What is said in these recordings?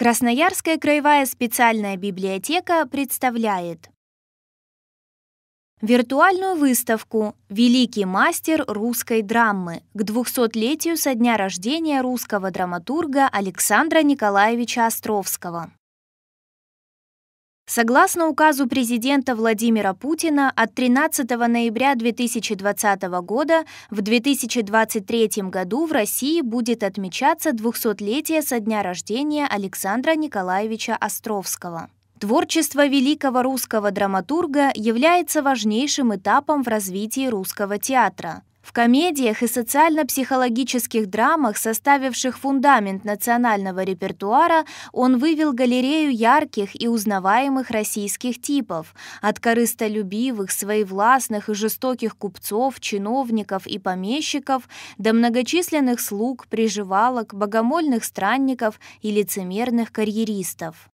Красноярская краевая специальная библиотека представляет Виртуальную выставку «Великий мастер русской драмы» к 200-летию со дня рождения русского драматурга Александра Николаевича Островского. Согласно указу президента Владимира Путина от 13 ноября 2020 года в 2023 году в России будет отмечаться 200-летие со дня рождения Александра Николаевича Островского. Творчество великого русского драматурга является важнейшим этапом в развитии русского театра. В комедиях и социально-психологических драмах, составивших фундамент национального репертуара, он вывел галерею ярких и узнаваемых российских типов, от корыстолюбивых, своевластных и жестоких купцов, чиновников и помещиков до многочисленных слуг, приживалок, богомольных странников и лицемерных карьеристов.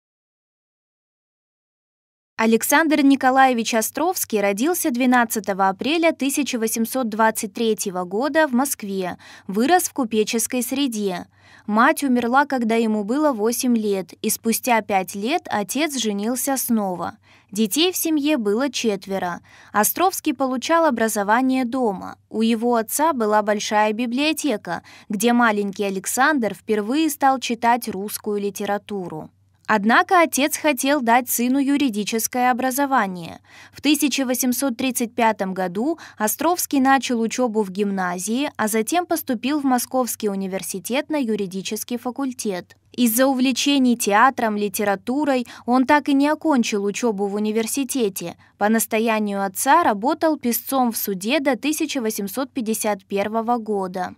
Александр Николаевич Островский родился 12 апреля 1823 года в Москве, вырос в купеческой среде. Мать умерла, когда ему было 8 лет, и спустя 5 лет отец женился снова. Детей в семье было четверо. Островский получал образование дома. У его отца была большая библиотека, где маленький Александр впервые стал читать русскую литературу. Однако отец хотел дать сыну юридическое образование. В 1835 году Островский начал учебу в гимназии, а затем поступил в Московский университет на юридический факультет. Из-за увлечений театром, литературой он так и не окончил учебу в университете. По настоянию отца работал песцом в суде до 1851 года.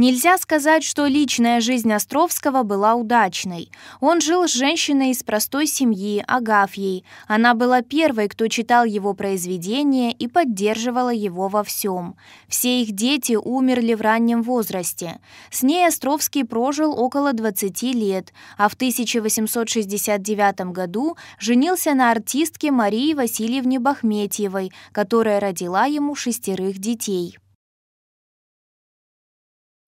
Нельзя сказать, что личная жизнь Островского была удачной. Он жил с женщиной из простой семьи, Агафьей. Она была первой, кто читал его произведения и поддерживала его во всем. Все их дети умерли в раннем возрасте. С ней Островский прожил около 20 лет, а в 1869 году женился на артистке Марии Васильевне Бахметьевой, которая родила ему шестерых детей.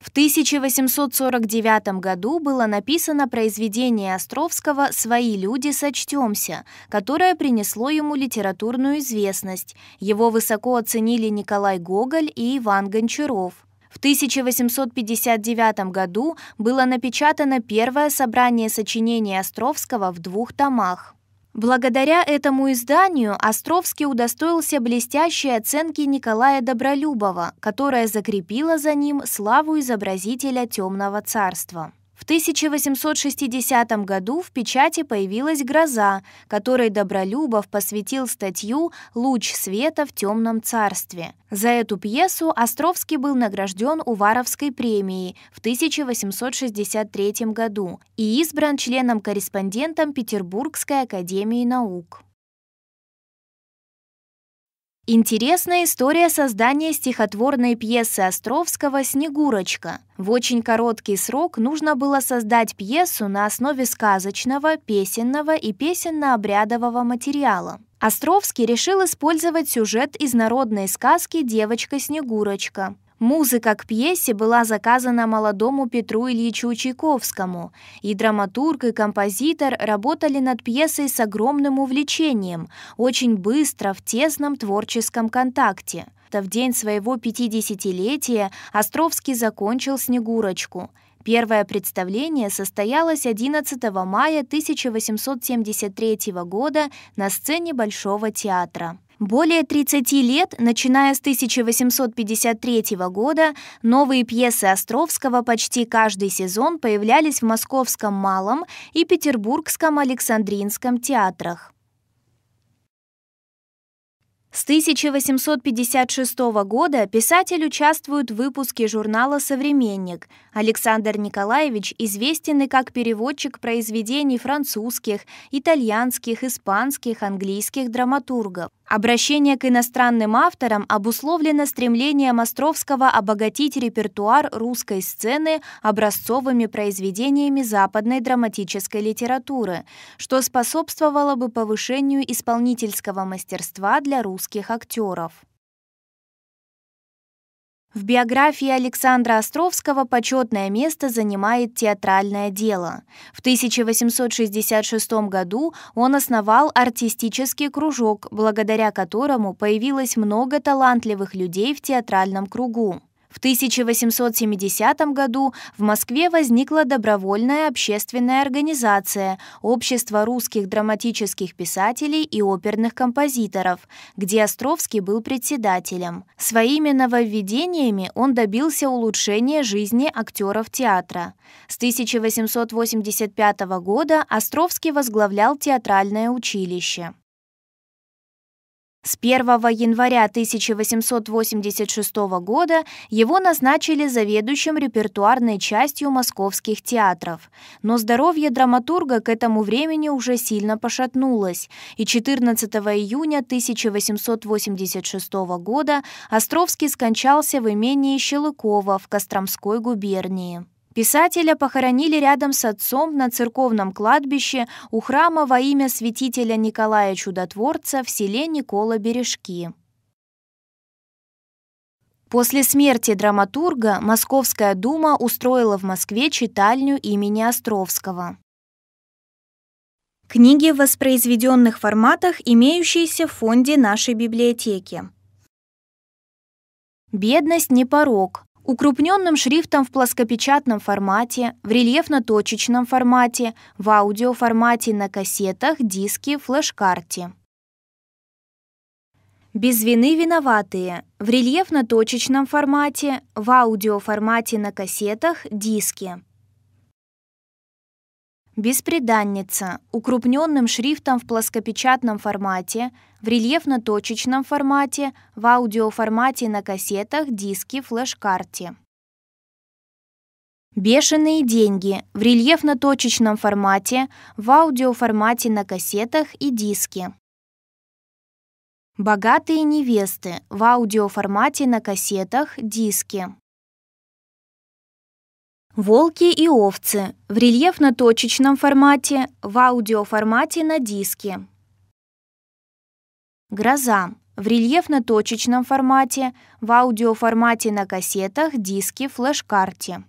В 1849 году было написано произведение Островского «Свои люди сочтемся», которое принесло ему литературную известность. Его высоко оценили Николай Гоголь и Иван Гончаров. В 1859 году было напечатано первое собрание сочинений Островского в двух томах. Благодаря этому изданию Островский удостоился блестящей оценки Николая Добролюбова, которая закрепила за ним славу изобразителя темного царства. В 1860 году в печати появилась «Гроза», которой Добролюбов посвятил статью «Луч света в темном царстве». За эту пьесу Островский был награжден Уваровской премией в 1863 году и избран членом-корреспондентом Петербургской академии наук. Интересная история создания стихотворной пьесы Островского «Снегурочка». В очень короткий срок нужно было создать пьесу на основе сказочного, песенного и песенно-обрядового материала. Островский решил использовать сюжет из народной сказки «Девочка-снегурочка». Музыка к пьесе была заказана молодому Петру Ильичу Чайковскому, и драматург и композитор работали над пьесой с огромным увлечением, очень быстро, в тесном творческом контакте. В день своего 50-летия Островский закончил «Снегурочку», Первое представление состоялось 11 мая 1873 года на сцене Большого театра. Более 30 лет, начиная с 1853 года, новые пьесы Островского почти каждый сезон появлялись в Московском Малом и Петербургском Александринском театрах. С 1856 года писатель участвует в выпуске журнала «Современник». Александр Николаевич известен и как переводчик произведений французских, итальянских, испанских, английских драматургов. Обращение к иностранным авторам обусловлено стремлением Островского обогатить репертуар русской сцены образцовыми произведениями западной драматической литературы, что способствовало бы повышению исполнительского мастерства для русских актеров. В биографии Александра Островского почетное место занимает театральное дело. В 1866 году он основал артистический кружок, благодаря которому появилось много талантливых людей в театральном кругу. В 1870 году в Москве возникла добровольная общественная организация «Общество русских драматических писателей и оперных композиторов», где Островский был председателем. Своими нововведениями он добился улучшения жизни актеров театра. С 1885 года Островский возглавлял театральное училище. С 1 января 1886 года его назначили заведующим репертуарной частью московских театров. Но здоровье драматурга к этому времени уже сильно пошатнулось, и 14 июня 1886 года Островский скончался в имении Щелыкова в Костромской губернии. Писателя похоронили рядом с отцом на церковном кладбище у храма во имя святителя Николая Чудотворца в селе Никола-Бережки. После смерти драматурга Московская дума устроила в Москве читальню имени Островского. Книги в воспроизведенных форматах, имеющиеся в фонде нашей библиотеки. «Бедность не порог. Укрупненным шрифтом в плоскопечатном формате, в рельефно-точечном формате, в аудиоформате на кассетах, диске, флеш-карте. Без вины виноватые. В рельефно-точечном формате, в аудиоформате на кассетах, диске. Беспреданница укрупненным шрифтом в плоскопечатном формате, в рельефно-точечном формате, в аудиоформате на кассетах, диске, флеш-карте. Бешеные деньги в рельефно-точечном формате, в аудиоформате на кассетах и диске. Богатые невесты в аудиоформате на кассетах, диске. Волки и овцы в рельефно-точечном формате, в аудиоформате на диске. Гроза в рельефно-точечном формате, в аудиоформате на кассетах, диске, флеш-карте.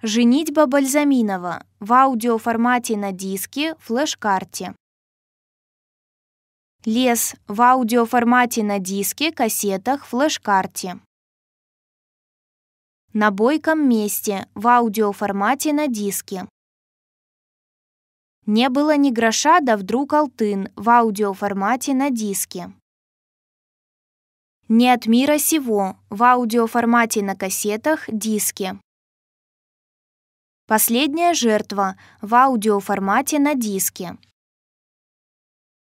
Женитьба Бальзаминова в аудиоформате на диске, флеш-карте. Лес в аудиоформате на диске, кассетах, флеш-карте на бойком месте, в аудиоформате на диске. Не было ни гроша, да вдруг алтын в аудиоформате на диске. Не от мира сего в аудиоформате на кассетах, диске. Последняя жертва в аудиоформате на диске.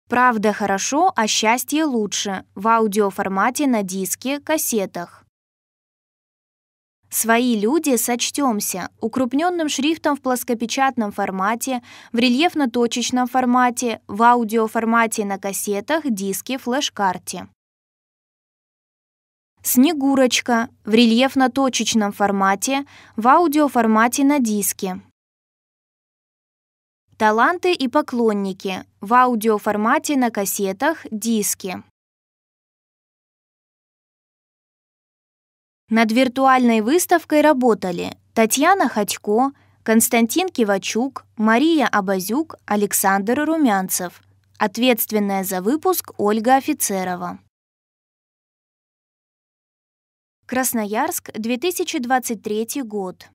Правда хорошо, а счастье лучше в аудиоформате на диске, кассетах. Свои люди сочтемся укрупненным шрифтом в плоскопечатном формате, в рельефно-точечном формате, в аудиоформате на кассетах, диске, флеш-карте. Снегурочка в рельефно-точечном формате, в аудиоформате на диске. Таланты и поклонники в аудиоформате на кассетах, диске. Над виртуальной выставкой работали Татьяна Ходько, Константин Кивачук, Мария Абазюк, Александр Румянцев. Ответственная за выпуск Ольга Офицерова. Красноярск, 2023 год.